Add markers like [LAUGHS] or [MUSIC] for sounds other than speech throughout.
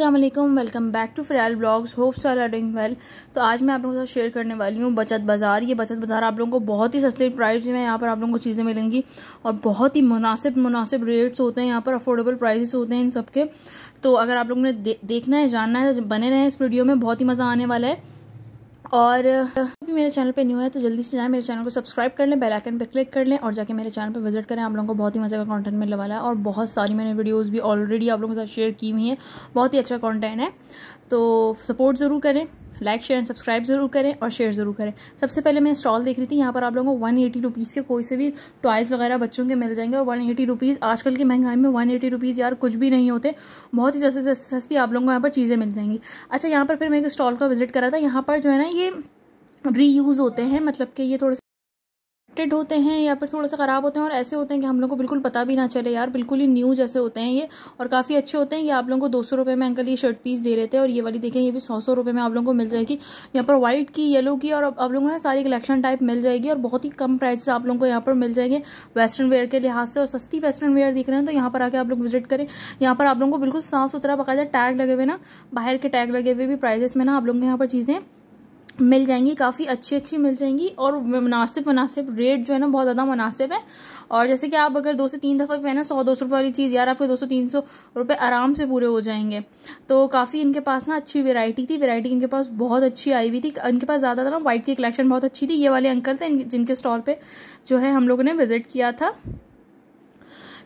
Aslam welcome back to frail blogs hope so are doing well तो आज मैं आप लोगों के साथ शेयर करने वाली हूँ बचत बाज़ार ये बचत बाज़ार आप लोगों को बहुत ही सस्ते प्राइस में यहाँ पर आप लोगों को चीज़ें मिलेंगी और बहुत ही मुनासिब मुनासिब रेट्स होते हैं यहाँ पर अफोर्डेबल प्राइसेस होते हैं इन सब के तो अगर आप लोगों ने दे, देखना है जानना है तो बने रहें इस वीडियो में बहुत ही मज़ा आने वाला है और भी मेरे चैनल पे न्यू है तो जल्दी से जाएं मेरे चैनल को सब्सक्राइब कर लें बेल आइकन पे क्लिक कर लें और जाके मेरे चैनल पे विजिट करें आप लोगों को बहुत ही मज़े का कंटेंट मिलने वाला है और बहुत सारी मैंने वीडियोस भी ऑलरेडी आप लोगों के साथ शेयर की हुई हैं बहुत ही अच्छा कॉन्टेंट है तो सपोर्ट ज़रूर करें लाइक शेयर एंड सब्सक्राइब ज़रूर करें और शेयर ज़रूर करें सबसे पहले मैं स्टॉल देख रही थी यहाँ पर आप लोगों को वन एटी रुपीज़ के कोई से भी टॉयज़ वगैरह बच्चों के मिल जाएंगे और वन एटी रुपीज़ आजकल की महंगाई में वन एटी रुपीज़ यार कुछ भी नहीं होते बहुत ही जैसे सस्ती आप लोगों को यहाँ पर चीज़ें मिल जाएंगी अच्छा यहाँ पर फिर मैं एक स्टॉल का विजिट करा था यहाँ पर जो है ना ये री होते हैं मतलब कि ये थोड़े टेड होते हैं या फिर थोड़ा सा ख़राब होते हैं और ऐसे होते हैं कि हम लोग को बिल्कुल पता भी ना चले यार बिल्कुल ही न्यू जैसे होते हैं ये और काफ़ी अच्छे होते हैं ये आप लोगों को दो सौ रुपये में अंकल ये शर्ट पीस दे रहे थे और ये वाली देखें ये भी सौ सौ रुपये में आप लोगों को मिल जाएगी यहाँ पर वाइट की येलो की और आप लोगों को ना सारी कलेक्शन टाइप मिल जाएगी और बहुत ही कम प्राइस से आप लोगों को यहाँ पर मिल जाएंगे वेस्टर्न वेयर के लिहाज से और सस्ती वेस्टर्न वेयर दिख रहे हैं तो यहाँ पर आके आप लोग विजिट करें यहाँ पर आप लोगों को बिल्कुल साफ़ सुथरा बाकायदा टैग लगे हुए ना बाहर के टैग लगे हुए भी प्राइजेस में ना आप लोगों के यहाँ पर चीज़ें मिल जाएंगी काफ़ी अच्छी अच्छी मिल जाएंगी और मुनासिब मुनासिब रेट जो है ना बहुत ज़्यादा मुनासिब है और जैसे कि आप अगर दो से तीन दफ़ा पहने सौ दो सौ रुपये वाली चीज़ यार आपके दो सौ तीन सौ रुपये आराम से पूरे हो जाएंगे तो काफ़ी इनके पास ना अच्छी वेरायटी थी वेराइटी इनके पास बहुत अच्छी आई हुई थी इनके पास ज़्यादातर ना वाइट की कलेक्शन बहुत अच्छी थी ये वाले अंकल थे जिनके स्टॉल पर जो है हम लोगों ने विज़िट किया था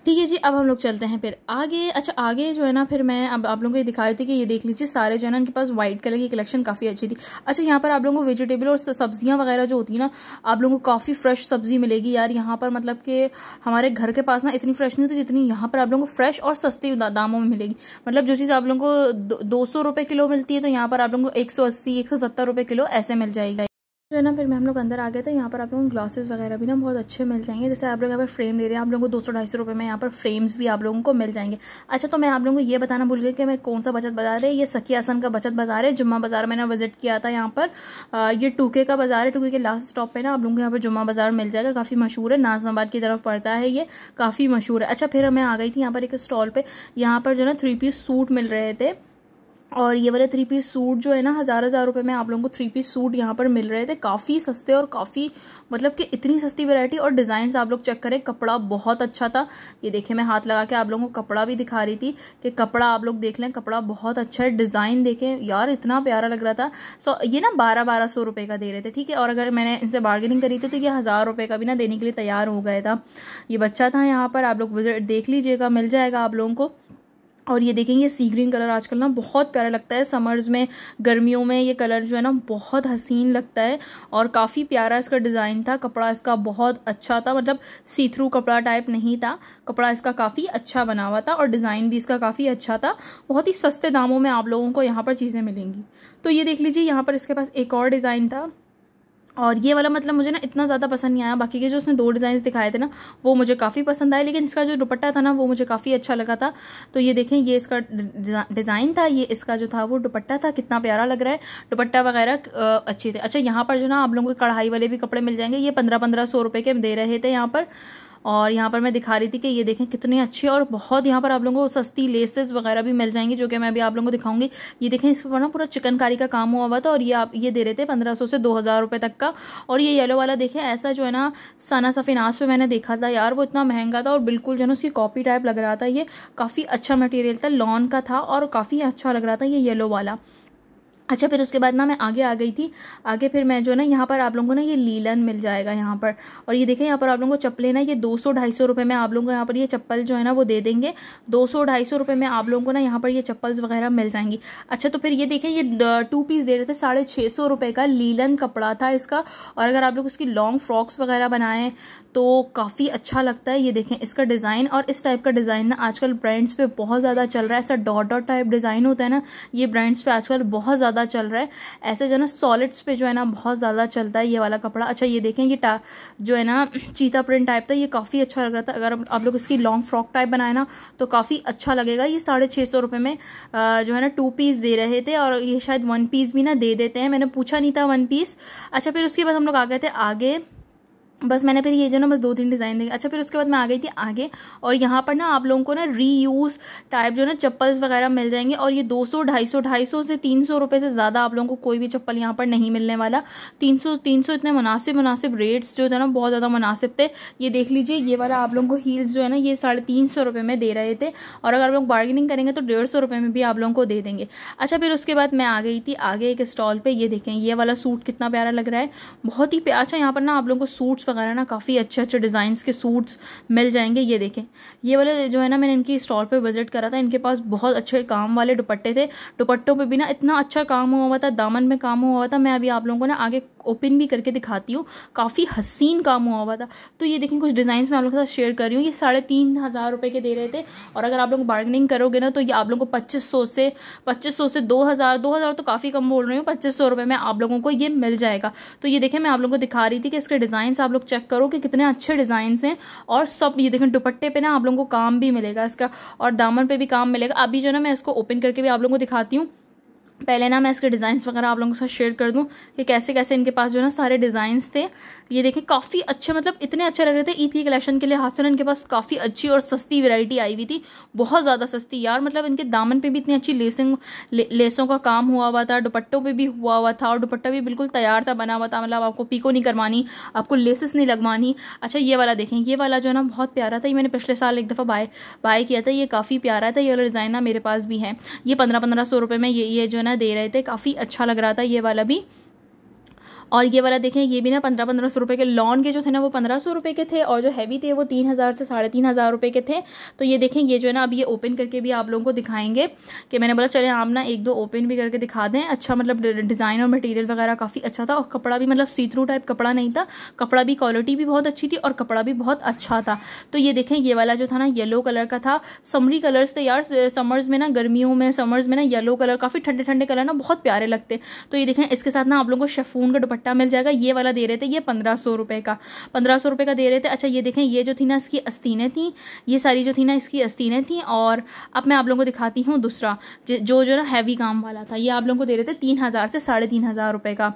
ठीक है जी अब हम लोग चलते हैं फिर आगे अच्छा आगे जो है ना फिर मैं अब आप लोगों को ये दिखा थी कि ये देख लीजिए सारे जो है ना इनके पास व्हाइट कलर की कलेक्शन काफ़ी अच्छी थी अच्छा यहाँ पर आप लोगों को वेजिटेबल और सब्जियाँ वगैरह जो होती है ना आप लोगों को काफ़ी फ्रेश सब्जी मिलेगी यार यहाँ पर मतलब कि हमारे घर के पास ना इतनी फ्रेश नहीं होती जितनी यहाँ पर आप लोगों को फ्रेश और सस्ती दामों में मिलेगी मतलब जो चीज़ आप लोगों को दो सौ किलो मिलती है तो यहाँ पर आप लोगों को एक सौ अस्सी एक सौ सत्तर रुपये किलो ऐसे मिल जाएगा जो है ना फिर मैं हम लोग अंदर आ गए तो यहाँ पर आप लोगों को ग्लासेस वगैरह भी ना बहुत अच्छे मिल जाएंगे जैसे आप लोग यहाँ पर फ्रेम ले रहे हैं आप लोगों को दो सौ ढाई सौ रुपये में यहाँ पर फ्रेम्स भी आप लोगों को मिल जाएंगे अच्छा तो मैं आप लोगों को ये बताना भूल गई कि मैं कौन सा बचत बाज़ार है ये सखी आसन का बचत बाज़ार है जुम्मा बाज़ार मैंने विजिट किया था यहाँ पर ये टूके का बाज़ार है टूके के लास्ट स्टॉप पर ना आप लोगों को यहाँ पर जुम्मा बाज़ार मिल जाएगा काफ़ी मशहूर है नाजमाबाद की तरफ पड़ता है ये काफ़ी मशहूर है अच्छा फिर मैं आ गई थी यहाँ पर एक स्टॉल पर यहाँ पर जो है ना थ्री पीस सूट मिल रहे थे और ये वाले थ्री पीस सूट जो है ना हज़ार हज़ार रुपये में आप लोगों को थ्री पीस सूट यहाँ पर मिल रहे थे काफ़ी सस्ते और काफ़ी मतलब कि इतनी सस्ती वैरायटी और डिज़ाइंस आप लोग चेक करें कपड़ा बहुत अच्छा था ये देखें मैं हाथ लगा के आप लोगों को कपड़ा भी दिखा रही थी कि कपड़ा आप लोग देख लें कपड़ा बहुत अच्छा है डिज़ाइन देखें यार इतना प्यारा लग रहा था सो ये ना बारह बारह सौ रुपये का दे रहे थे ठीक है और अगर मैंने इनसे बार्गेनिंग करी थी तो ये हज़ार रुपये का भी ना देने के लिए तैयार हो गया था ये बच्चा था यहाँ पर आप लोग देख लीजिएगा मिल जाएगा आप लोगों को और ये देखेंगे ये सी ग्रीन कलर आजकल ना बहुत प्यारा लगता है समर्स में गर्मियों में ये कलर जो है ना बहुत हसीन लगता है और काफ़ी प्यारा इसका डिज़ाइन था कपड़ा इसका बहुत अच्छा था मतलब सी थ्रू कपड़ा टाइप नहीं था कपड़ा इसका काफ़ी अच्छा बना हुआ था और डिज़ाइन भी इसका काफ़ी अच्छा था बहुत ही सस्ते दामों में आप लोगों को यहाँ पर चीज़ें मिलेंगी तो ये देख लीजिए यहाँ पर इसके पास एक और डिज़ाइन था और ये वाला मतलब मुझे ना इतना ज़्यादा पसंद नहीं आया बाकी के जो उसने दो डिज़ाइन दिखाए थे ना वो मुझे काफ़ी पसंद आए लेकिन इसका जो दुपट्टा था ना वो मुझे काफ़ी अच्छा लगा था तो ये देखें ये इसका डिज़ाइन था ये इसका जो था वो दुपट्टा था कितना प्यारा लग रहा है दुपट्टा वगैरह अच्छे थे अच्छा यहाँ पर जो ना आप लोगों को कढ़ाई वाले भी कपड़े मिल जाएंगे ये पंद्रह पंद्रह सौ रुपये के दे रहे थे यहाँ पर और यहाँ पर मैं दिखा रही थी कि ये देखें कितने अच्छे और बहुत यहाँ पर आप लोगों को सस्ती लेसेस वगैरह भी मिल जाएंगी जो कि मैं अभी आप लोगों को दिखाऊंगी ये देखें इस पर ना पूरा चिकनकारी का काम हुआ हुआ था और ये आप ये दे रहे थे पंद्रह से दो हज़ार तक का और ये येलो वाला देखें ऐसा जो है ना साना सफिनास पे मैंने देखा था यार वो इतना महंगा था और बिल्कुल जो है ना उसकी कॉपी टाइप लग रहा था ये काफ़ी अच्छा मटेरियल था लॉन का था और काफ़ी अच्छा लग रहा था ये येलो वाला अच्छा फिर उसके बाद ना मैं आगे आ गई थी आगे फिर मैं जो ना यहाँ पर आप लोगों को ना ये लीलन मिल जाएगा यहाँ पर और ये देखें यहाँ पर आप लोगों को चप्पलें ना ये दो सौ ढाई सौ रुपये में आप लोगों को यहाँ पर ये चप्पल जो है ना वो दे देंगे दो सौ ढाई सौ रुपये में आप लोगों को ना यहाँ पर ये चप्पल्स वगैरह मिल जाएंगी अच्छा तो फिर ये देखें ये टू पीस दे रहे थे साढ़े छः सौ रुपये का लीलन कपड़ा था इसका और अगर आप लोग उसकी लॉन्ग फ्रॉक्स वगैरह बनाएं तो काफ़ी अच्छा लगता है ये देखें इसका डिज़ाइन और इस टाइप का डिज़ाइन ना आजकल ब्रांड्स पर बहुत ज़्यादा चल रहा है ऐसा डॉट डॉट टाइप डिज़ाइन होता है ना ये ब्रांड्स पर आजकल बहुत ज़्यादा ज़्यादा चल रहा है ऐसे जो है ना सॉलिड्स पे जो है ना बहुत ज़्यादा चलता है ये वाला कपड़ा अच्छा ये देखें ये जो है ना चीता प्रिंट टाइप था ये काफ़ी अच्छा लग रहा था अगर आप लोग इसकी लॉन्ग फ्रॉक टाइप बनाए ना तो काफ़ी अच्छा लगेगा ये साढ़े छः सौ रुपये में जो है ना टू पीस दे रहे थे और ये शायद वन पीस भी ना दे देते हैं मैंने पूछा नहीं था वन पीस अच्छा फिर उसके बाद हम लोग आ गए थे आगे बस मैंने फिर ये जो ना बस दो तीन डिज़ाइन देखे अच्छा फिर उसके बाद मैं आ गई थी आगे और यहाँ पर ना आप लोगों को ना री यूज़ टाइप जो ना चप्पल्स वगैरह मिल जाएंगे और ये 200 250 250 से 300 रुपए से ज़्यादा आप लोगों को कोई भी चप्पल यहाँ पर नहीं मिलने वाला 300 300 इतने मुनासिब मुनासिब रेट्स जो थे ना बहुत ज़्यादा मुनासिब थे ये देख लीजिए ये वाला आप लोगों को हील्स जो है ना ये साढ़े तीन सौ में दे रहे थे और अगर आप लोग बार्गेनिंग करेंगे तो डेढ़ सौ में भी आप लोगों को दे देंगे अच्छा फिर उसके बाद मैं आ गई थी आगे एक स्टॉल पर ये देखें ये वाला सूट कितना प्यारा लग रहा है बहुत ही अच्छा यहाँ पर ना आप लोगों को सूट्स वगैरह ना काफ़ी अच्छे अच्छे डिज़ाइंस के सूट्स मिल जाएंगे ये देखें ये वाले जो है ना मैंने इनकी स्टॉल पर विजिट करा था इनके पास बहुत अच्छे काम वाले दुपट्टे थे दुपट्टों पर भी ना इतना अच्छा काम हुआ हुआ था दामन में काम हुआ हुआ था मैं अभी आप लोगों को ना आगे ओपन भी करके दिखाती हूँ काफ़ी हसीन काम हुआ हुआ था तो ये देखें कुछ डिज़ाइंस मैं आप लोगों के साथ शेयर कर रही हूँ ये साढ़े तीन हज़ार रुपये के दे रहे थे और अगर आप लोग बार्गनिंग करोगे ना तो ये आप लोगों को पच्चीस सौ से पच्चीस सौ से दो हज़ार दो हज़ार तो काफ़ी कम बोल रही हूँ पच्चीस सौ में आप लोगों को ये मिल जाएगा तो ये देखें मैं आप लोगों को दिखा रही थी कि इसके डिज़ाइंस आप लोग चेक करो कि कितने अच्छे डिज़ाइंस हैं और सब ये देखें दुपट्टे पे ना आप लोगों को काम भी मिलेगा इसका और दामन पे भी काम मिलेगा अभी जो ना मैं इसको ओपन करके भी आप लोगों को दिखाती हूँ पहले ना मैं इसके डिज़ाइंस वगैरह आप लोगों के साथ शेयर कर दूं कि कैसे कैसे इनके पास जो है ना सारे डिज़ाइंस थे ये देखें काफ़ी अच्छे मतलब इतने अच्छे लग रहे थे ई थी कलेक्शन के लिए हासन इनके पास काफ़ी अच्छी और सस्ती वैरायटी आई हुई थी बहुत ज़्यादा सस्ती यार मतलब इनके दामन पे भी इतनी अच्छी लेसिंग ले, लेसों का काम हुआ हुआ था दुपट्टों पर भी हुआ हुआ था और दुपट्टा भी बिल्कुल तैयार था बना हुआ था मतलब आपको पीको नहीं करवानी आपको लेसिस नहीं लगवानी अच्छा ये वाला देखें ये वाला जो है ना बहुत प्यारा था ये मैंने पिछले साल एक दफ़ा बाय बाय किया था ये काफ़ी प्यारा था ये वाला डिज़ाइन ना मेरे पास भी है ये पंद्रह पंद्रह सौ रुपये में ये ये जो है दे रहे थे काफ़ी अच्छा लग रहा था ये वाला भी और ये वाला देखें ये भी ना पंद्रह पंद्रह सौ रुपये के लॉन के जो थे ना वो पंद्रह सौ रुपये के थे और जो हैवी थे वो तीन हज़ार से साढ़े तीन हज़ार रुपये के थे तो ये देखें ये जो है ना अब ये ओपन करके भी आप लोगों को दिखाएंगे कि मैंने बोला चले आप ना एक दो ओपन भी करके दिखा दें अच्छा मतलब डिज़ाइन और मटेरियल वगैरह काफ़ी अच्छा था और कपड़ा भी मतलब सीथ्रू टाइप कपड़ा नहीं था कपड़ा भी क्वालिटी भी बहुत अच्छी थी और कपड़ा भी बहुत अच्छा था तो ये देखें ये वाला जो था ना येलो कलर का था समरी कलर्स थे यार समर्स में ना गर्मियों में समर्स में ना येलो कलर काफ़ी ठंडे ठंडे कलर ना बहुत प्यारे लगते तो ये देखें इसके साथ ना आप लोगों को शेफून का दुपट्टा मिल जाएगा ये वाला दे रहे थे ये पंद्रह सौ रुपये का पंद्रह सौ रुपये का दे रहे थे अच्छा ये देखें ये जो थी ना इसकी अस्तीनें थी ये सारी जो थी ना इसकी अस्तीनें थी और अब मैं आप लोगों को दिखाती हूँ दूसरा जो जो ना हैवी काम वाला था ये आप लोगों को दे रहे थे तीन हज़ार से साढ़े तीन हज़ार रुपये का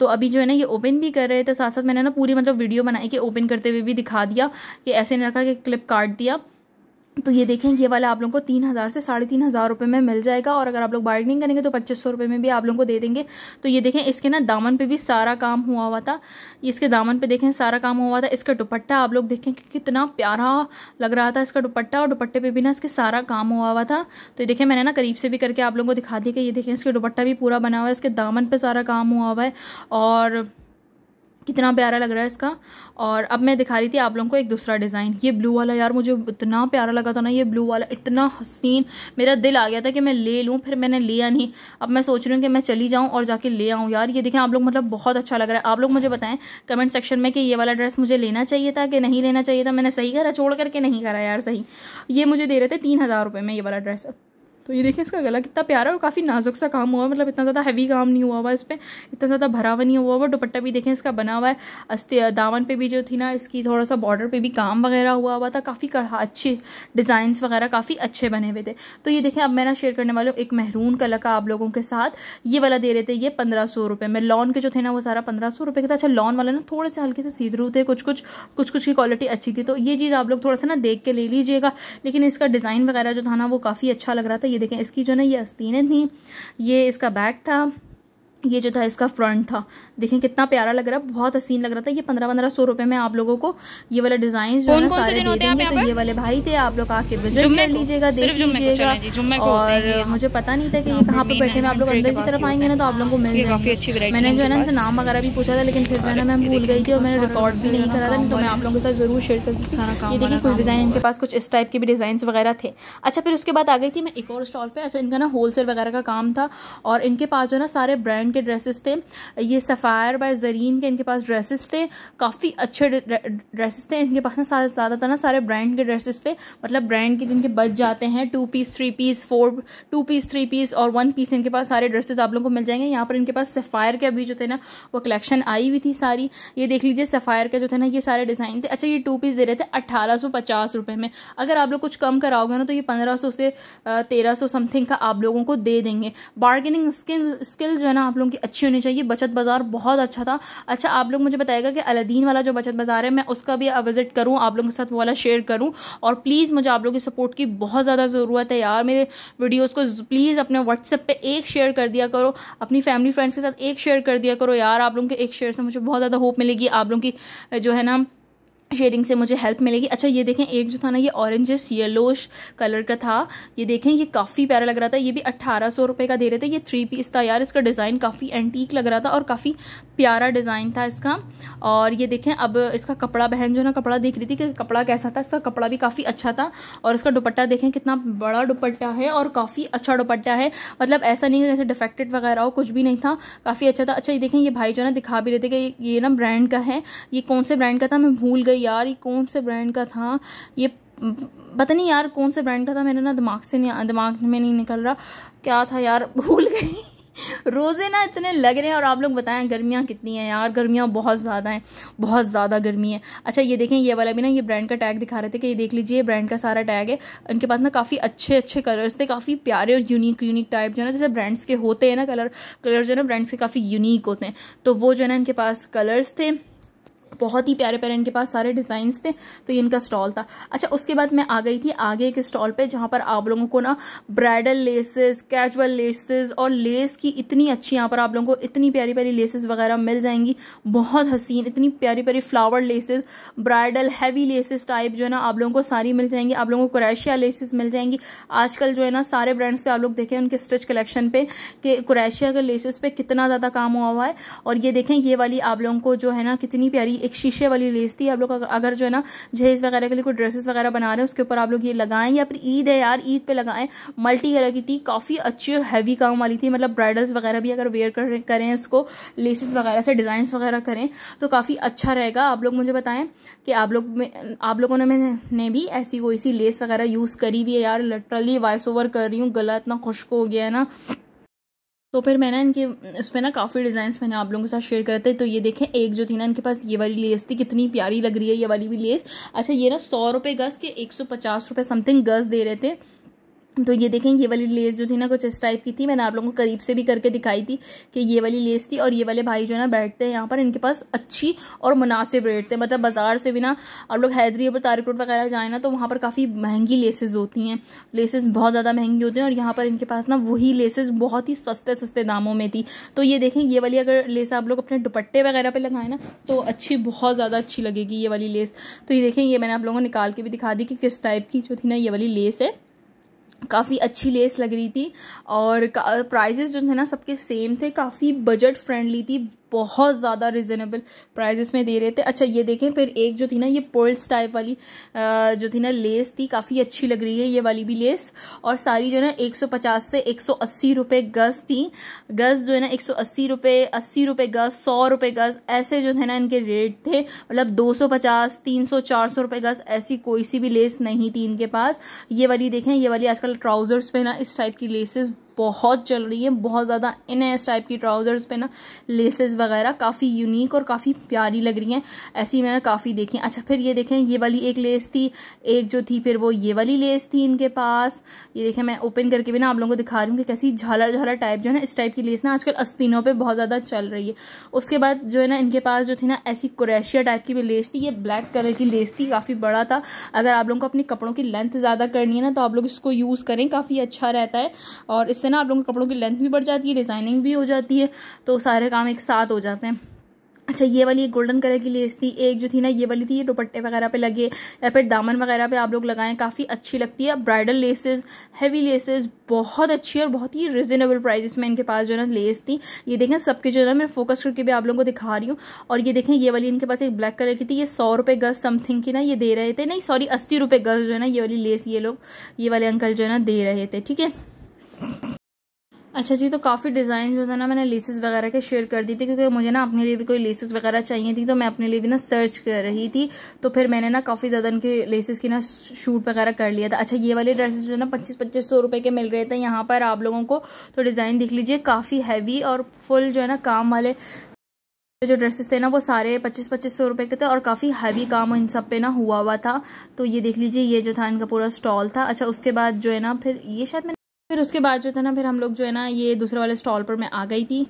तो अभी जो है ना ये ओपन भी कर रहे थे साथ साथ मैंने ना पूरी मतलब वीडियो बनाई कि ओपन करते हुए भी दिखा दिया कि ऐसे नहीं रखा कि क्लिप काट दिया तो ये देखें ये वाला आप लोगों को तीन हज़ार से साढ़े तीन हज़ार रुपये में मिल जाएगा और अगर आप लोग बार्गनिंग करेंगे तो पच्चीस सौ रुपये में भी आप लोगों को दे देंगे तो ये देखें इसके ना दामन पे भी सारा काम हुआ हुआ था इसके दामन पे देखें सारा काम हुआ हुआ था इसका दुपट्टा आप लोग देखें कि कितना प्यारा लग रहा था इसका दुपट्टा और दुपट्टे पर भी ना इसके सारा काम हुआ हुआ था तो ये देखें मैंने ना करीब से भी करके आप लोगों को दिखा दिया कि ये देखें इसका दुपट्टा भी पूरा बना हुआ है इसके दामन पर सारा काम हुआ हुआ है और कितना प्यारा लग रहा है इसका और अब मैं दिखा रही थी आप लोगों को एक दूसरा डिज़ाइन ये ब्लू वाला यार मुझे इतना प्यारा लगा था ना ये ब्लू वाला इतना हसीन मेरा दिल आ गया था कि मैं ले लूँ फिर मैंने लिया नहीं अब मैं सोच रही हूँ कि मैं चली जाऊँ और जाके ले आऊँ यार ये देखें आप लोग मतलब बहुत अच्छा लग रहा है आप लोग मुझे बताएं कमेंट सेक्शन में कि ये वाला ड्रेस मुझे लेना चाहिए था कि नहीं लेना चाहिए था मैंने सही करा छोड़ करके नहीं करा यार सही ये मुझे दे रहे थे तीन हज़ार रुपये में ये वाला ड्रेस तो ये देखें इसका गला कितना प्यारा और काफ़ी नाजुक सा काम हुआ है मतलब इतना ज़्यादा हैवी काम नहीं हुआ हुआ इस पर इतना ज़्यादा भरा हुआ नहीं हुआ हुआ दुपट्टा भी देखें इसका बना हुआ है अस्ते दामन पे भी जो थी ना इसकी थोड़ा सा बॉर्डर पे भी काम वगैरह हुआ हुआ था काफ़ी अच्छे डिजाइन वगैरह काफ़ी अच्छे बने हुए थे तो ये देखें अब मैं ना शेयर करने वाले एक महरून कलर का आप लोगों के साथ ये वाला दे रहे थे ये पंद्रह सौ रुपये में लॉन के जो थे ना वो सारा पंद्रह सौ रुपये था अच्छा लॉन वाला ना थोड़े से हल्के से सीधरू थे कुछ कुछ कुछ कुछ की क्वालिटी अच्छी थी तो ये चीज़ आप लोग थोड़ा सा ना देख के ले लीजिएगा लेकिन इसका डिज़ाइन वगैरह जो था ना वो काफ़ी अच्छा लग रहा था ये देखें इसकी जो ना ये आस्तीनें थी ये इसका बैग था ये जो था इसका फ्रंट था देखें कितना प्यारा लग रहा है बहुत हसीन लग रहा था ये पंद्रह पंद्रह सौ रुपए में आप लोगों को ये वाला डिजाइन जो है सारे दे देंगे तो ये वाले भाई थे आप लोग आके विजिट कर लीजिएगा देख लीजिएगा और मुझे पता नहीं था कि ये कहाँ पे बैठे हुए आप लोग अंदर तो की तरफ आएंगे ना तो आप लोगों को मिल जाएगी मैंने जो है ना नाम वगैरह भी पूछा था लेकिन फिर जो ना मैं भूल गई थी और मैंने रिकॉर्ड भी नहीं करा था तो मैं आप लोगों के साथ जरूर शेयर करती ये देखिए कुछ डिजाइन इनके पास कुछ इस टाइप के भी डिजाइन वगैरह थे अच्छा फिर उसके बाद आ गई थी मैं एक और स्टॉल पर अच्छा इनका ना होलसेल वगैरह का काम था और इनके पास जो है ना सारे ब्रांड इनके ड्रेसेस थे ये सफ़ायर बाय ज़रीन के इनके पास ड्रेसेस थे काफ़ी अच्छे ड्रेसेस थे इनके पास ना ज़्यादातर ना सारे ब्रांड के ड्रेसेस थे मतलब ब्रांड के जिनके बच जाते हैं two piece three piece four two piece three piece और वन पीस इनके पास सारे ड्रेसेस आप लोगों को मिल जाएंगे यहाँ पर इनके पास सफ़ायर के अभी जो थे ना वो कलेक्शन आई हुई थी सारी ये देख लीजिए सफ़ायर के जो थे ना ये सारे डिज़ाइन थे अच्छा ये टू पीस दे रहे थे अट्ठारह सौ पचास में अगर आप लोग कुछ कम कराओगे ना तो ये पंद्रह सौ से तेरह सौ समथिंग का आप लोगों को दे देंगे बार्गेनिंग स्किल स्किल जो है ना आप आप लोगों की अच्छी होनी चाहिए बचत बाज़ार बहुत अच्छा था अच्छा आप लोग मुझे बताएगा कि अलादीन वाला जो बचत बाज़ार है मैं उसका भी विज़िट करूँ आप लोगों के साथ वो वाला शेयर करूँ और प्लीज़ मुझे आप लोगों की सपोर्ट की बहुत ज़्यादा ज़रूरत है यार मेरे वीडियोज़ को प्लीज़ अपने व्हाट्सएप पर एक शेयर कर दिया करो अपनी फैमिली फ्रेंड्स के साथ एक शेयर कर दिया करो यार आप लोगों के एक शेयर से मुझे बहुत ज़्यादा होप मिलेगी आप लोगों की जो है ना शेडिंग से मुझे हेल्प मिलेगी अच्छा ये देखें एक जो था ना ये ऑरेंजेस येलोश कलर का था ये देखें ये काफ़ी प्यारा लग रहा था ये भी अट्ठारह सौ रुपये का दे रहे थे ये थ्री पीस था यार इसका डिज़ाइन काफ़ी एंटीक लग रहा था और काफ़ी प्यारा डिज़ाइन था इसका और ये देखें अब इसका कपड़ा बहन जो ना कपड़ा देख रही थी कि कपड़ा कैसा था इसका कपड़ा भी काफ़ी अच्छा था और इसका दुपट्टा देखें कितना बड़ा दुपट्टा है और काफ़ी अच्छा दुपट्टा है मतलब ऐसा नहीं है जैसे डिफेक्टेड वगैरह हो कुछ भी नहीं था काफ़ी अच्छा था अच्छा ये देखें ये भाई जो ना दिखा भी रहे थे कि ये ना ब्रांड का है ये कौन से ब्रांड का था मैं भूल गई यार ये कौन से ब्रांड का था ये पता नहीं यार कौन से ब्रांड का था मेरे ना दिमाग से नहीं दिमाग में नहीं निकल रहा क्या था यार [LAUGHS] भूल गई रोज़े ना इतने लग रहे हैं और आप लोग बताएं गर्मियां कितनी हैं यार गर्मियां बहुत ज़्यादा हैं बहुत ज़्यादा गर्मी है अच्छा ये देखें ये वाला भी ना ये ब्रांड का टैग दिखा रहे थे कि ये देख लीजिए ब्रांड का सारा टैग है इनके पास ना काफ़ी अच्छे अच्छे कलर्स थे काफ़ी प्यारे और यूनिक यूनिक टाइप जो है ना जैसे ब्रांड्स के होते हैं ना कलर कलर जो है ना ब्रांड्स के काफ़ी यूनिक होते हैं तो वो जो है ना इनके पास कलर्स थे बहुत ही प्यारे प्यारे इनके पास सारे डिज़ाइंस थे तो ये इनका स्टॉल था अच्छा उसके बाद मैं आ गई थी आगे एक स्टॉल पे जहाँ पर आप लोगों को ना ब्राइडल लेसेस कैजुअल लेसेस और लेस की इतनी अच्छी यहाँ पर आप लोगों को इतनी प्यारी प्यारी लेसेस वगैरह मिल जाएंगी बहुत हसीन इतनी प्यारी प्यारी flower laces bridal heavy laces type जो है ना आप लोगों को सारी मिल जाएंगी आप लोगों को क्रैशिया लेसेस मिल जाएंगी आजकल जो है ना सारे ब्रांड्स पर आप लोग देखें उनके स्टिच कलेक्शन पे कि कुरैशिया के लेसेस पर कितना ज़्यादा काम हुआ हुआ है और ये देखें ये वाली आप लोगों को जो है ना कितनी प्यारी एक शीशे वाली लेस थी आप लोग अगर जो है ना जहेज वगैरह के लिए कोई ड्रेसेस वगैरह बना रहे हैं उसके ऊपर आप लोग ये लगाएं या फिर ईद है यार ईद पे लगाएं मल्टी कलर की थी काफ़ी अच्छी और हैवी काम वाली थी मतलब ब्राइडल्स वगैरह भी अगर वेयर करें इसको लेसेस वगैरह से डिज़ाइंस वगैरह करें तो काफ़ी अच्छा रहेगा आप लोग मुझे बताएं कि आप लोग में आप लोगों ने मैंने भी ऐसी कोई सी लेस वगैरह यूज़ करी हुई है यार लिटरली वॉइस ओवर कर रही हूँ गला इतना खुश्क हो गया है ना तो फिर मैंने इनके उसमें ना काफ़ी डिज़ाइंस मैंने आप लोगों के साथ शेयर करते तो ये देखें एक जो थी ना इनके पास ये वाली लेस थी कितनी प्यारी लग रही है ये वाली भी लेस अच्छा ये ना सौ रुपये गज़ के एक सौ पचास रुपये समथिंग गज़ दे रहे थे तो ये देखें ये वाली लेस जो थी ना कुछ इस टाइप की थी मैंने आप लोगों को करीब से भी करके दिखाई थी कि ये वाली लेस थी और ये वाले भाई जो है ना बैठते हैं यहाँ पर इनके पास अच्छी और मुनासिब रेट थे मतलब बाजार से भी ना आप लोग हैदरी पर तारिक रोड वगैरह जाए ना तो वहाँ पर काफ़ी महंगी लेसेज होती हैं लेसेस बहुत ज़्यादा महंगी होती हैं और यहाँ पर इनके पास ना वही लेसेज बहुत ही सस्ते सस्ते दामों में थी तो ये देखें ये वाली अगर लेस आप लोग अपने दुपट्टे वगैरह पर लगाएं ना तो अच्छी बहुत ज़्यादा अच्छी लगेगी ये वाली लेस तो ये देखें ये मैंने आप लोगों को निकाल के भी दिखा दी कि किस टाइप की जो थी ना ये वाली लेस है काफ़ी अच्छी लेस लग रही थी और प्राइजेस जो थे ना सबके सेम थे काफ़ी बजट फ्रेंडली थी बहुत ज़्यादा रिजनेबल प्राइजेस में दे रहे थे अच्छा ये देखें फिर एक जो थी ना ये पर्ल्स टाइप वाली जो थी ना लेस थी काफ़ी अच्छी लग रही है ये वाली भी लेस और सारी जो है ना 150 से 180 रुपए गज थी गज जो है ना 180 रुपए 80 रुपए गज 100 रुपए गज ऐसे जो थे ना इनके रेट थे मतलब 250 300 400 रुपए गज ऐसी कोई सी भी लेस नहीं थी इनके पास ये वाली देखें ये वाली आजकल ट्राउज़र्स पे ना इस टाइप की लेसेस बहुत चल रही है बहुत ज़्यादा इन इस टाइप की ट्राउज़र्स पे ना लेसेस वगैरह काफ़ी यूनिक और काफ़ी प्यारी लग रही हैं ऐसी मैंने काफ़ी देखी अच्छा फिर ये देखें ये वाली एक लेस थी एक जो थी फिर वो ये वाली लेस थी इनके पास ये देखें मैं ओपन करके भी ना आप लोगों को दिखा रही हूँ कि कैसी झाला झाला टाइप जो है ना इस टाइप की लेस ना आजकल अस्तीनों पर बहुत ज़्यादा चल रही है उसके बाद जो है ना इनके पास जो थी ना ऐसी कुरेशिया टाइप की भी लेस थी ये ब्लैक कलर की लेस थी काफ़ी बड़ा था अगर आप लोगों को अपने कपड़ों की लेंथ ज़्यादा करनी है ना तो आप लोग इसको यूज़ करें काफ़ी अच्छा रहता है और इससे उससे ना आप लोगों के कपड़ों की लेंथ भी बढ़ जाती है डिज़ाइनिंग भी हो जाती है तो सारे काम एक साथ हो जाते हैं अच्छा ये वाली एक गोल्डन कलर की लेस थी एक जो थी ना ये वाली थी ये दुपट्टे वगैरह पे लगे या फिर दामन वगैरह पे आप लोग लगाएं काफ़ी अच्छी लगती है ब्राइडल लेसेस हैवी लेसेस बहुत अच्छी और बहुत ही रिजनेबल प्राइजेस में इनके पास जो ना लेस थी ये देखें सबके जो ना मैं फोकस करके भी आप लोगों को दिखा रही हूँ और ये देखें ये वाली इनके पास एक ब्लैक कलर की थी ये सौ रुपये गज समथिंग की ना ये दे रहे थे नहीं सॉरी अस्सी रुपये गज जो है ना ये वाली लेस ये लोग ये वाले अंकल जो है ना दे रहे थे ठीक है अच्छा जी तो काफ़ी डिज़ाइन जो था ना मैंने लेसेस वगैरह के शेयर कर दी थी क्योंकि मुझे ना अपने लिए भी कोई लेसेस वगैरह चाहिए थी तो मैं अपने लिए भी ना सर्च कर रही थी तो फिर मैंने ना काफ़ी ज़्यादा उनके लेसेस की ना शूट वगैरह कर लिया था अच्छा ये वाले ड्रेसेस जो है ना पच्चीस पच्चीस सौ रुपये के मिल रहे थे यहाँ पर आप लोगों को तो डिज़ाइन देख लीजिए काफ़ी हैवी और फुल जो है ना काम वाले जो ड्रेसेस थे ना वो सारे पच्चीस पच्चीस सौ रुपये के थे और काफ़ी हैवी काम इन सब पे ना हुआ हुआ था तो ये देख लीजिए ये जो था इनका पूरा स्टॉल था अच्छा उसके बाद जो है ना फिर ये शायद फिर उसके बाद जो था ना फिर हम लोग जो है ना ये दूसरे वाले स्टॉल पर मैं आ गई थी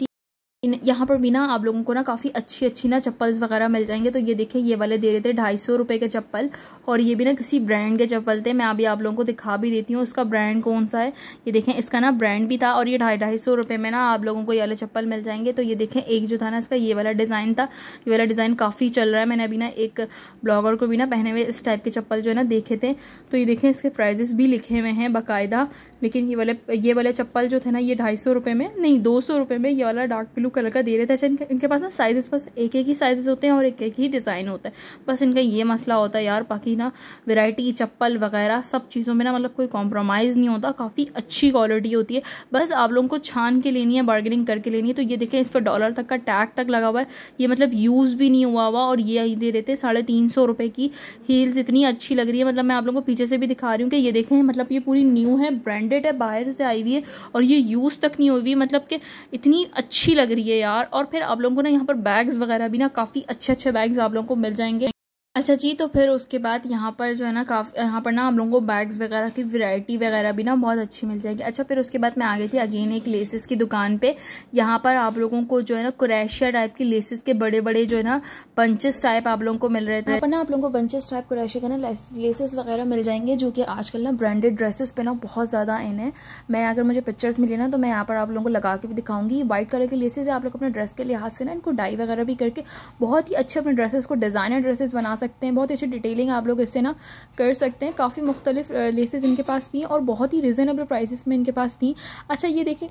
इन यहाँ पर भी ना आप लोगों को ना काफ़ी अच्छी अच्छी ना चप्पल्स वगैरह मिल जाएंगे तो ये देखिए ये वाले दे रहे थे ढाई सौ रुपये के चप्पल और ये भी ना किसी ब्रांड के चप्पल थे मैं अभी आप लोगों को दिखा भी देती हूँ उसका ब्रांड कौन सा है ये देखें इसका ना ब्रांड भी था और ये ढाई ढाई सौ में ना आप लोगों को ये वाले चप्पल मिल जाएंगे तो ये देखें एक जो था ना इसका ये वाला डिज़ाइन था ये वाला डिज़ाइन काफ़ी चल रहा है मैंने अभी ना एक ब्लॉगर को भी ना पहने हुए इस टाइप के चप्पल जो है ना देखे थे तो ये देखें इसके प्राइजेस भी लिखे हुए हैं बाकायदा लेकिन ये वाले ये वाले चप्पल जो थे ना ये ढाई सौ में नहीं दो सौ में ये वाला डार्क ब्लू कलर का दे रहे थे अच्छा इनके इनके पास ना साइजेस बस एक एक ही साइजेस होते हैं और एक एक ही डिज़ाइन होता है बस इनका ये मसला होता है यार बाकी ना वेराइटी चप्पल वगैरह सब चीज़ों में ना मतलब कोई कॉम्प्रोमाइज़ नहीं होता काफ़ी अच्छी क्वालिटी होती है बस आप लोगों को छान के लेनी है बार्गेनिंग करके लेनी है तो ये देखें इस पर डॉलर तक का टैग तक लगा हुआ है ये मतलब यूज़ भी नहीं हुआ हुआ और ये दे रहे थे साढ़े तीन सौ की हील्स इतनी अच्छी लग रही है मतलब मैं आप लोगों को पीछे से भी दिखा रही हूँ कि ये देखें मतलब ये पूरी न्यू है ब्रांडेड है बाहर से आई हुई है और ये यूज़ तक नहीं हुई मतलब कि इतनी अच्छी लग रही रही है यार और फिर आप लोगों को ना यहाँ पर बैग्स वगैरह भी ना काफ़ी अच्छे अच्छे बैग्स आप लोगों को मिल जाएंगे अच्छा जी तो फिर उसके बाद यहाँ पर जो है ना काफ़ी यहाँ पर ना हम लोगों को बैग्स वगैरह की वैरायटी वगैरह भी ना बहुत अच्छी मिल जाएगी अच्छा फिर उसके बाद मैं आ गई थी अगेन एक लेसेस की दुकान पे यहाँ पर आप लोगों को जो है ना क्रैशिया टाइप की लेसेस के बड़े बड़े जो है ना पंचेस टाइप आप लोगों को मिल रहे थे यहाँ पर ना आप लोगों को पंचेस टाइप क्रैशिया के ना लेसेस वगैरह मिल जाएंगे जो कि आजकल ना ब्रांडेड ड्रेसेस पे ना बहुत ज़्यादा इन है मैं अगर मुझे पिक्चर्स मिली ना तो मैं यहाँ पर आप लोगों को लगा के भी दिखाऊंगी व्हाइट कलर के लेसेस आप लोग अपने ड्रेस के लिहाज से ना इनको डाई वगैरह भी करके बहुत ही अच्छे अपने ड्रेसेस को डिज़ाइनर ड्रेसेस बना सकते सकते हैं बहुत अच्छी डिटेलिंग आप लोग इससे ना कर सकते हैं काफ़ी मुख्तलिफ लेसेज इनके पास थी और बहुत ही रिजनेबल प्राइसेस में इनके पास थी अच्छा ये देखें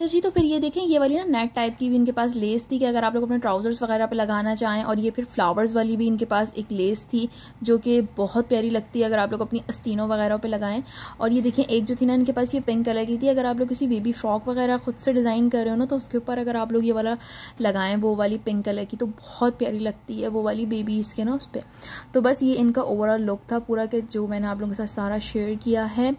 अच्छा जी तो फिर ये देखें ये वाली ना नेट टाइप की भी इनके पास लेस थी कि अगर आप लोग अपने ट्राउजर्स वगैरह पे लगाना चाहें और ये फिर फ्लावर्स वाली भी इनके पास एक लेस थी जो कि बहुत प्यारी लगती है अगर आप लोग अपनी अस्तीनों वगैरह पे लगाएं और ये देखें एक जो थी ना इनके पास ये पिंक कलर की थी अगर आप लोग किसी बेबी फ्रॉक वगैरह खुद से डिज़ाइन कर रहे हो ना तो उसके ऊपर अगर आप लोग ये वाला लगाएं वो वाली पिंक कलर की तो बहुत प्यारी लगती है वो वाली बेबीज़ के ना उस पर तो बस ये इनका ओवरऑल लुक था पूरा कि जो मैंने आप लोगों के साथ सारा शेयर किया है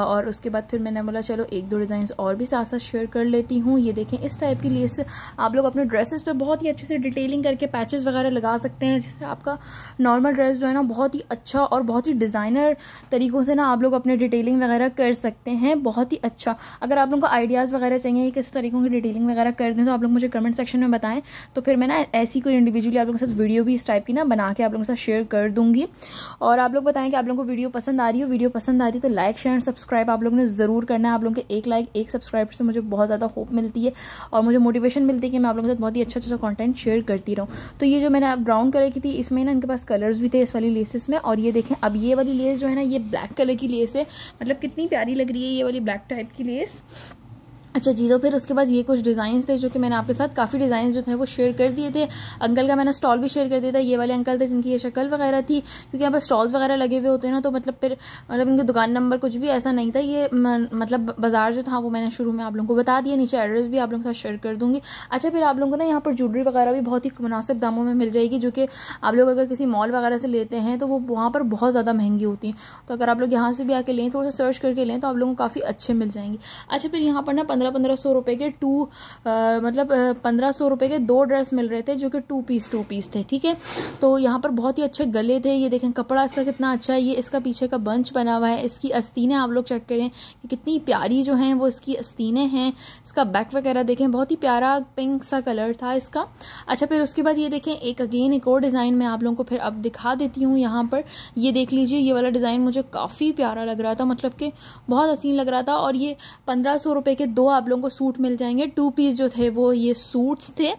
और उसके बाद फिर मैंने बोला चलो एक दो डिज़ाइन और भी साथ साथ शेयर कर लेती हूँ ये देखें इस टाइप की लेस आप लोग अपने ड्रेसेस पे बहुत ही अच्छे से डिटेलिंग करके पैचेस वगैरह लगा सकते हैं जिससे आपका नॉर्मल ड्रेस जो है ना बहुत ही अच्छा और बहुत ही डिज़ाइनर तरीक़ों से ना आप लोग अपने डिटेलिंग वगैरह कर सकते हैं बहुत ही अच्छा अगर आप लोगों को आइडियाज़ वगैरह चाहिए किस तरीक़ों की डिटेलिंग वगैरह कर दें तो आप लोग मुझे कमेंट सेक्शन में बताएं तो फिर मैं ना ऐसी कोई इंडिविजुअली आप लोगों के साथ वीडियो भी इस टाइप की ना बना के आप लोगों के साथ शेयर कर दूँगी और आप लोग बताएं कि आप लोगों को वीडियो पसंद आ रही हो वीडियो पसंद आ रही तो लाइक शेयर एंड सब्सक्राइब आप लोग ने ज़रूर करना है आप लोगों के एक लाइक एक सब्सक्राइब से मुझे बहुत बहुत ज़्यादा होप मिलती है और मुझे मोटिवेशन मिलती है कि मैं आप लोगों के साथ बहुत ही अच्छा अच्छा कॉन्टेंट शेयर करती रहूँ तो ये जो मैंने ब्राउन कलर की थी इसमें ना इनके पास कलर्स भी थे इस वाली लेसेस में और ये देखें अब ये वाली लेस जो है ना ये ब्लैक कलर की लेस है मतलब कितनी प्यारी लग रही है ये वाली ब्लैक टाइप की लेस अच्छा जी तो फिर उसके बाद ये कुछ डिजाइन थे जो कि मैंने आपके साथ काफ़ी डिजाइन जो थे वो शेयर कर दिए थे अंकल का मैंने स्टॉल भी शेयर कर दिया था ये वाले अंकल थे जिनकी ये शक्ल वगैरह थी क्योंकि यहाँ पर स्टॉल्स वगैरह लगे हुए होते हैं ना तो मतलब फिर मतलब इनके दुकान नंबर कुछ भी ऐसा नहीं था ये मतलब बाजार जो था वो मैंने शुरू में आप लोगों को बता दिया नीचे एड्रेस भी आप लोगों के साथ शेयर कर दूँगी अच्छा फिर आप लोगों को ना यहाँ पर ज्वेलरी वगैरह भी बहुत ही मुनासिब दामों में मिल जाएगी जो कि आप लोग अगर किसी मॉल वगैरह से लेते हैं तो वो वहाँ पर बहुत ज़्यादा महंगी होती हैं तो अगर आप लोग यहाँ से भी आके लें थोड़ा सा सर्च करके लें तो आप लोगों को काफ़ी अच्छे मिल जाएंगे अच्छा फिर यहाँ पर ना पंद्रह पंद्रह पंद्रह सौ रुपये के टू आ, मतलब पंद्रह सौ रुपये के दो ड्रेस मिल रहे थे जो कि टू पीस टू पीस थे ठीक है तो यहाँ पर बहुत ही अच्छे गले थे ये देखें कपड़ा इसका कितना अच्छा है ये इसका पीछे का बंच बना हुआ है इसकी अस्तीने आप लोग चेक करें कि कितनी प्यारी जो हैं वो इसकी अस्तीने हैं इसका बैक वगैरह देखें बहुत ही प्यारा पिंक सा कलर था इसका अच्छा फिर उसके बाद ये देखें एक अगेन एक और डिज़ाइन मैं आप लोगों को फिर अब दिखा देती हूँ यहाँ पर ये देख लीजिए ये वाला डिज़ाइन मुझे काफ़ी प्यारा लग रहा था मतलब कि बहुत हसीन लग रहा था और ये पंद्रह सौ रुपये के दो आप लोगों को सूट मिल जाएंगे टू पीस जो थे वो ये सूट्स थे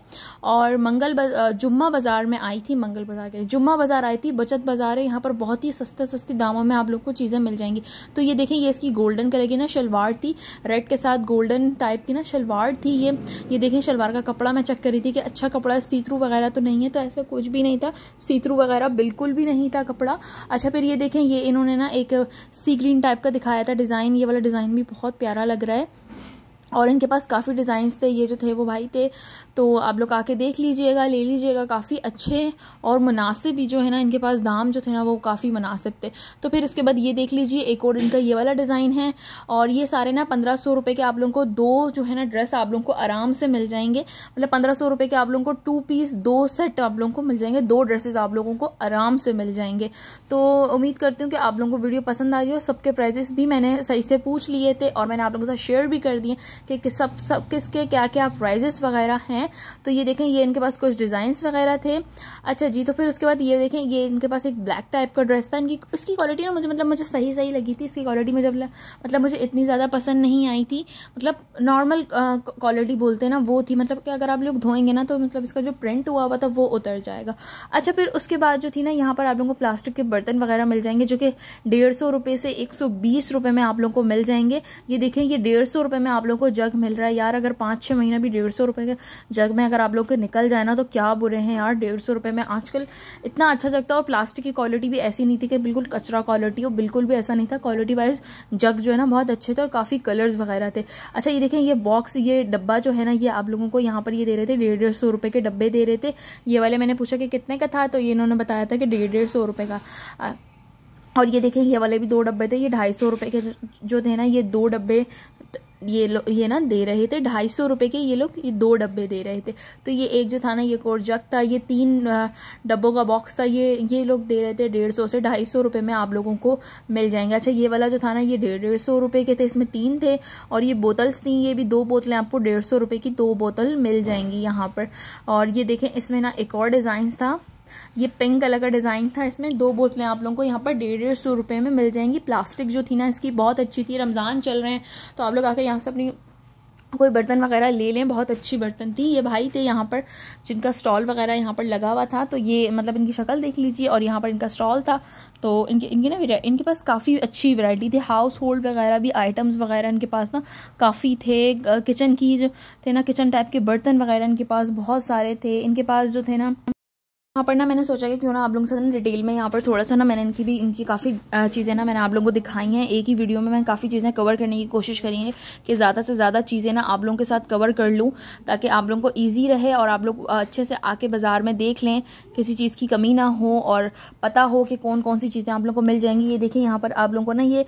और मंगल जुम्मा बाज़ार में आई थी मंगल बाज़ार के जुम्मा बाज़ार आई थी बचत बाज़ार है यहाँ पर बहुत ही सस्ते सस्ते दामों में आप लोग को चीज़ें मिल जाएंगी तो ये देखें ये इसकी गोल्डन कलर की ना शलवार थी रेड के साथ गोल्डन टाइप की ना शलवार थी ये ये देखें शलवार का कपड़ा मैं चेक करी थी कि अच्छा कपड़ा सीतरू वगैरह तो नहीं है तो ऐसा कुछ भी नहीं था सीतरू वगैरह बिल्कुल भी नहीं था कपड़ा अच्छा फिर ये देखें ये इन्होंने ना एक सी ग्रीन टाइप का दिखाया था डिज़ाइन ये वाला डिज़ाइन भी बहुत प्यारा लग रहा है और इनके पास काफ़ी डिज़ाइंस थे ये जो थे वो भाई थे तो आप लोग आके देख लीजिएगा ले लीजिएगा काफ़ी अच्छे और मुनासिब भी जो है ना इनके पास दाम जो थे ना वो काफ़ी मुनासिब थे तो फिर इसके बाद ये देख लीजिए एक और इनका ये वाला डिज़ाइन है और ये सारे ना पंद्रह सौ रुपये के आप लोगों को दो जो है ना ड्रेस आप लोगों को आराम से मिल जाएंगे मतलब पंद्रह सौ रुपये के आप लोगों को टू पीस दो सेट आप लोगों को मिल जाएंगे दो ड्रेसेस आप लोगों को आराम से मिल जाएंगे तो उम्मीद करती हूँ कि आप लोगों को वीडियो पसंद आ रही हो सबके प्राइजेस भी मैंने सही से पूछ लिए थे और मैंने आप लोगों के साथ शेयर भी कर दिए कि, सब सब किसके क्या क्या प्राइजेस वगैरह हैं तो ये देखें ये इनके पास कुछ डिज़ाइंस वगैरह थे अच्छा जी तो फिर उसके बाद ये देखें ये इनके पास एक ब्लैक टाइप का ड्रेस था इनकी उसकी क्वालिटी ना मुझे मतलब मुझे सही सही लगी थी इसकी क्वालिटी मुझे मतलब, मतलब मुझे इतनी ज़्यादा पसंद नहीं आई थी मतलब नॉर्मल क्वालिटी बोलते ना वो थी मतलब कि अगर आप लोग धोएंगे ना तो मतलब इसका जो प्रिंट हुआ हुआ था वो उतर जाएगा अच्छा फिर उसके बाद जो थी ना यहाँ पर आप लोगों को प्लास्टिक के बर्तन वगैरह मिल जाएंगे जो कि डेढ़ सौ रुपये से एक सौ बीस रुपये में आप लोगों को मिल जाएंगे ये देखें ये डेढ़ सौ रुपये में आप लोगों को को जग मिल रहा है यार अगर पाँच छः महीना भी डेढ़ सौ रुपये के जग में अगर आप लोग के निकल जाए ना तो क्या बुरे हैं यार डेढ़ सौ रुपये में आजकल इतना अच्छा जगता है और प्लास्टिक की क्वालिटी भी ऐसी नहीं थी कि बिल्कुल कचरा क्वालिटी हो बिल्कुल भी ऐसा नहीं था क्वालिटी वाइज जग जो है ना बहुत अच्छे थे और काफ़ी कलर्स वगैरह थे अच्छा ये देखें ये बॉक्स ये डब्बा जो है ना ये आप लोगों को यहाँ पर ये दे रहे थे डेढ़ डेढ़ सौ रुपये के डब्बे दे रहे थे ये वाले मैंने पूछा कि कितने का था तो ये इन्होंने बताया था कि डेढ़ डेढ़ सौ रुपये का और ये देखें ये वाले भी दो डब्बे थे ये ढाई सौ रुपये के जो थे ना ये दो डब्बे ये लोग ये ना दे रहे थे ढाई सौ रुपये के ये लोग ये दो डब्बे दे रहे थे तो ये एक जो था ना ये कोर जग था ये तीन डब्बों का बॉक्स था ये ये लोग दे रहे थे डेढ़ सौ से ढाई सौ रुपये में आप लोगों को मिल जाएंगे अच्छा ये वाला जो था ना ये डेढ़ डेढ़ सौ रुपये के थे इसमें तीन थे और ये बोतल्स थी ये भी दो बोतलें आपको डेढ़ सौ रुपये की दो बोतल मिल जाएंगी यहाँ पर और ये देखें इसमें ना एक और डिज़ाइंस था ये पिंक कलर का डिज़ाइन था इसमें दो बोतलें आप लोगों को यहाँ पर डेढ़ डेढ़ सौ रुपये में मिल जाएंगी प्लास्टिक जो थी ना इसकी बहुत अच्छी थी रमज़ान चल रहे हैं तो आप लोग आकर यहाँ से अपनी कोई बर्तन वगैरह ले लें बहुत अच्छी बर्तन थी ये भाई थे यहाँ पर जिनका स्टॉल वगैरह यहाँ पर लगा हुआ था तो ये मतलब इनकी शक्ल देख लीजिए और यहाँ पर इनका स्टॉल था तो इनके इनके ना इनके पास काफ़ी अच्छी वैरायटी थी हाउस होल्ड वगैरह भी आइटम्स वगैरह इनके पास ना काफ़ी थे किचन की जो थे ना किचन टाइप के बर्तन वगैरह इनके पास बहुत सारे थे इनके पास जो थे ना यहाँ पर ना मैंने सोचा कि क्यों ना आप लोगों के साथ ना डिटेल में यहाँ पर थोड़ा सा ना मैंने इनकी भी इनकी काफ़ी चीज़ें ना मैंने आप लोगों को दिखाई हैं एक ही वीडियो में मैं काफ़ी चीज़ें कवर करने की कोशिश करेंगे कि ज़्यादा से ज़्यादा चीज़ें ना आप लोगों के साथ कवर कर लूँ ताकि आप लोगों को ईजी रहे और आप लोग अच्छे से आके बाज़ार में देख लें किसी चीज़ की कमी ना हो और पता हो कि कौन कौन सी चीज़ें आप लोगों को मिल जाएंगी ये देखिए यहाँ पर आप लोगों को ना ये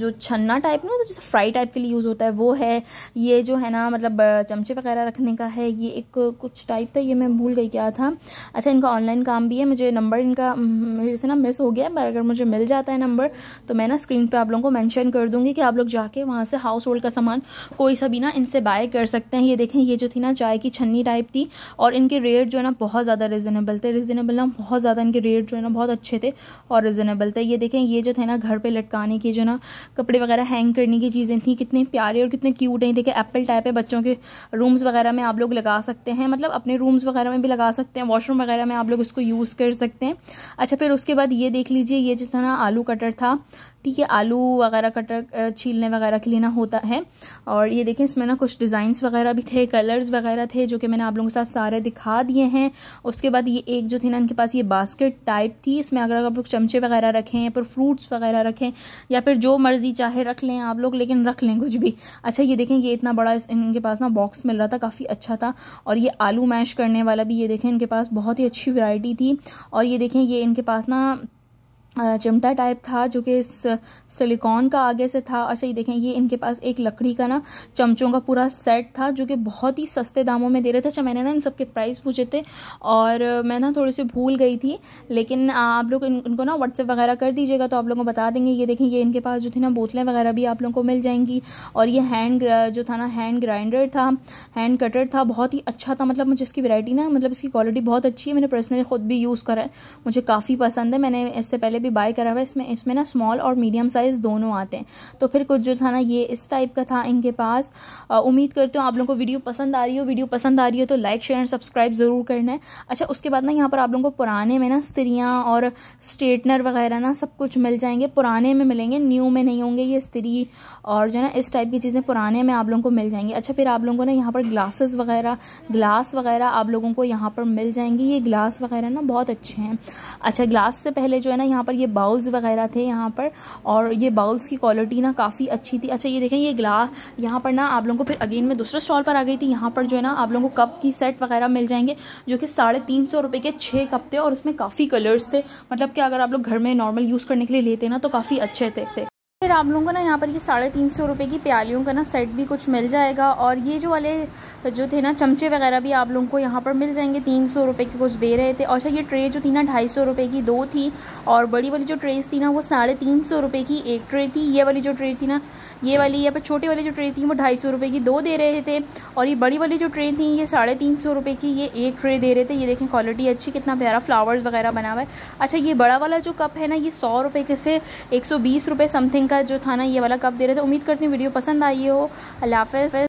जो छन्ना टाइप ना जैसे फ्राई टाइप के लिए यूज़ होता है वो है ये जो है ना मतलब चमचे वगैरह रखने का है ये एक कुछ टाइप था ये मैं भूल गई क्या था अच्छा इनका ऑनलाइन काम भी है मुझे नंबर इनका हम्म, मेरे से ना मिस हो गया है पर अगर मुझे मिल जाता है नंबर तो मैं ना स्क्रीन पे आप लोगों को मेंशन कर दूंगी कि आप लोग जाके वहाँ से हाउस होल्ड का सामान कोई सा भी ना इनसे बाय कर सकते हैं ये देखें ये जो थी ना चाय की छन्नी टाइप थी और इनके रेट जो है ना बहुत ज़्यादा रिजनेबल थे रिजनेबल ना बहुत ज़्यादा इनके रेट जो है ना बहुत अच्छे थे और रिजनेबल थे ये देखें ये जो थे ना घर पर लटकाने की जो ना कपड़े वगैरह हैंग करने की चीज़ें थी कितने प्यारे और कितने क्यूट हैं देखें एप्पल टाइप है बच्चों के रूम्स वगैरह में आप लोग लगा सकते हैं मतलब अपने रूम्स वगैरह में भी लगा सकते हैं वॉशरूम वगैरह वगैरह में आप लोग इसको यूज़ कर सकते हैं अच्छा फिर उसके बाद ये देख लीजिए ये था ना आलू कटर था ठीक है आलू वगैरह कटर छीलने वगैरह के लिए ना होता है और ये देखें इसमें ना कुछ डिज़ाइंस वगैरह भी थे कलर्स वगैरह थे जो कि मैंने आप लोगों के साथ सारे दिखा दिए हैं उसके बाद ये एक जो थी ना इनके पास ये बास्केट टाइप थी इसमें अगर आप लोग चमचे वगैरह रखें या फिर फ्रूट्स वगैरह रखें या फिर जो मर्ज़ी चाहे रख लें आप लोग लेकिन रख लें कुछ भी अच्छा ये देखें ये इतना बड़ा इनके पास ना बॉक्स मिल रहा था काफ़ी अच्छा था और ये आलू मैश करने वाला भी ये देखें इनके पास बहुत ही अच्छी वैरायटी थी और ये देखें ये इनके पास ना चिमटा टाइप था जो कि सिलिकॉन का आगे से था अच्छा ये देखें ये इनके पास एक लकड़ी का ना चमचों का पूरा सेट था जो कि बहुत ही सस्ते दामों में दे रहे थे अच्छा मैंने ना इन सब के प्राइस पूछे थे और मैं ना थोड़ी सी भूल गई थी लेकिन आप लोग इन, इनको ना व्हाट्सएप वगैरह कर दीजिएगा तो आप लोगों को बता देंगे ये देखें ये इनके पास जो थी ना बोतलें वगैरह भी आप लोगों को मिल जाएंगी और ये हैंड जो था ना हैंड ग्राइंडर था हैंड कटर था बहुत ही अच्छा था मतलब मुझे इसकी वैरायटी ना मतलब इसकी क्वालिटी बहुत अच्छी है मैंने पर्सनली खुद भी यूज़ करा है मुझे काफ़ी पसंद है मैंने इससे पहले भी बाय करा हुआ है इसमें इसमें ना स्मॉल और मीडियम साइज़ दोनों आते हैं तो फिर कुछ जो था ना ये इस टाइप का था इनके पास उम्मीद करती हूँ आप लोगों को वीडियो पसंद आ रही हो वीडियो पसंद आ रही हो तो लाइक शेयर एंड सब्सक्राइब ज़रूर करना है अच्छा उसके बाद ना यहाँ पर आप लोगों को पुराने में ना स्त्रियाँ और स्ट्रेटनर वगैरह ना सब कुछ मिल जाएंगे पुराने में मिलेंगे न्यू में नहीं होंगे ये स्त्री और जो है ना इस टाइप की चीज़ें पुराने में आप लोगों को मिल जाएंगी अच्छा फिर आप लोगों को ना यहाँ पर ग्लासेस वगैरह ग्लास वगैरह आप लोगों को यहाँ पर मिल जाएंगी ये ग्लास वगैरह ना बहुत अच्छे हैं अच्छा ग्लास से पहले जो है ना यहाँ पर पर ये बाउल्स वगैरह थे यहाँ पर और ये बाउल्स की क्वालिटी ना काफ़ी अच्छी थी अच्छा ये देखें ये ग्लास यहाँ पर ना आप लोगों को फिर अगेन में दूसरे स्टॉल पर आ गई थी यहाँ पर जो है ना आप लोगों को कप की सेट वगैरह मिल जाएंगे जो कि साढ़े तीन सौ रुपये के छः कप थे और उसमें काफ़ी कलर्स थे मतलब कि अगर आप लोग घर में नॉर्मल यूज़ करने के लिए लेते ना तो काफ़ी अच्छे थे फिर आप लोगों को ना यहाँ पर ये साढ़े तीन सौ रुपये की प्यालियों का ना सेट भी कुछ मिल जाएगा और ये जो वाले जो थे ना चमचे वगैरह भी आप लोगों को यहाँ पर मिल जाएंगे तीन सौ रुपये की कुछ दे रहे थे और अच्छा ये ट्रे जो थी ना ढाई सौ रुपये की दो थी और बड़ी वाली जो ट्रेस थी ना वो साढ़े तीन सौ रुपये की एक ट्रे थी ये वाली जो ट्रे थी ना ये वाली यहाँ पर छोटी वाली जो ट्रे थी वो ढाई सौ रुपये की दो दे रहे थे और ये बड़ी वाली जो ट्रे थी ये साढ़े तीन सौ रुपये की ये एक ट्रे दे रहे थे ये देखें क्वालिटी अच्छी कितना प्यारा फ्लावर्स वगैरह बना हुआ है अच्छा ये बड़ा वाला जो कप है ना ये सौ रुपये के से एक सौ बीस रुपये समथिंग का जो था ना ये वाला कप दे रहे थे उम्मीद करती हूँ वीडियो पसंद आई हो अल्लाह